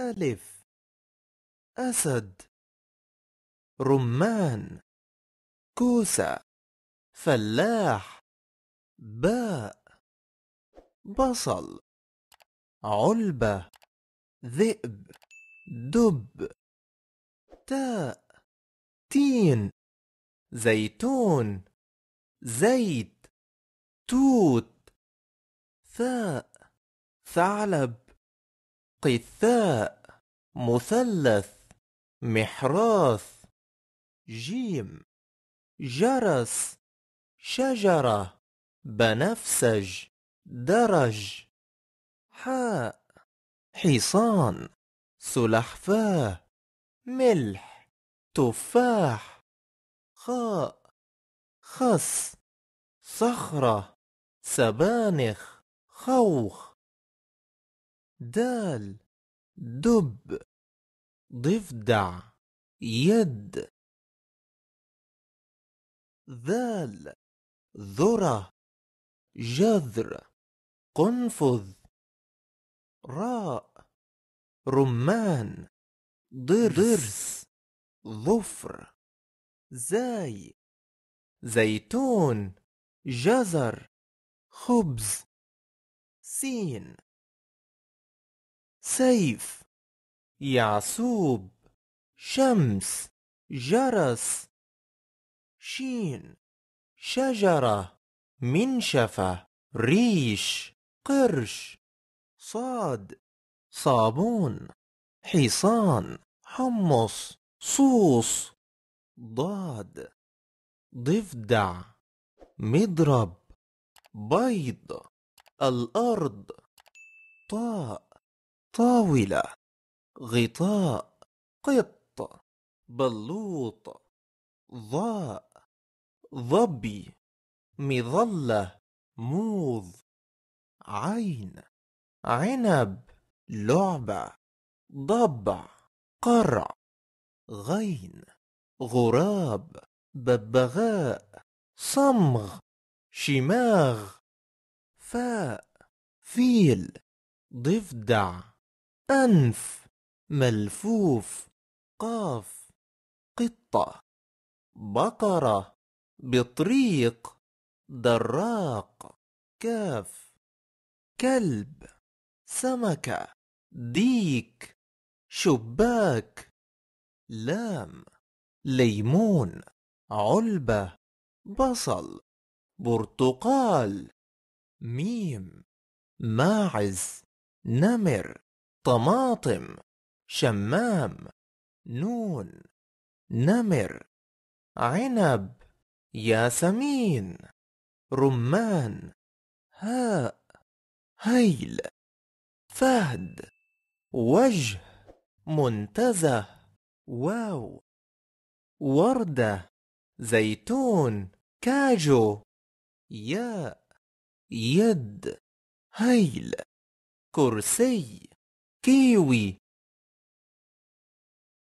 ألف أسد رمان كوسة فلاح باء بصل علبة ذئب دب تاء تين زيتون زيت توت ثاء ثعلب قثاء مثلث محراث جيم جرس شجرة بنفسج درج حاء حصان سلحفاة ملح تفاح خاء خس صخرة سبانخ خوخ دال دب ضفدع يد ذال ذرة جذر قنفذ راء رمان ضرس, ضرس ظفر زاي زيتون جزر خبز سين سيف يعسوب شمس جرس شين شجرة منشفة ريش قرش صاد صابون حصان حمص صوص ضاد ضفدع مضرب بيض الأرض طاء طاولة غطاء قط بلوط ضاء ظبي مظلة موض عين عنب لعبة ضبع قرع غين غراب ببغاء صمغ شماغ فاء فيل ضفدع أنف ملفوف قاف قطة بقرة بطريق دراق كاف كلب سمكة ديك شباك لام ليمون علبة بصل برتقال ميم ماعز نمر طماطم شمام نون نمر عنب ياسمين رمان هاء هيل فهد وجه منتزه واو وردة زيتون كاجو ياء يد هيل كرسي kiwi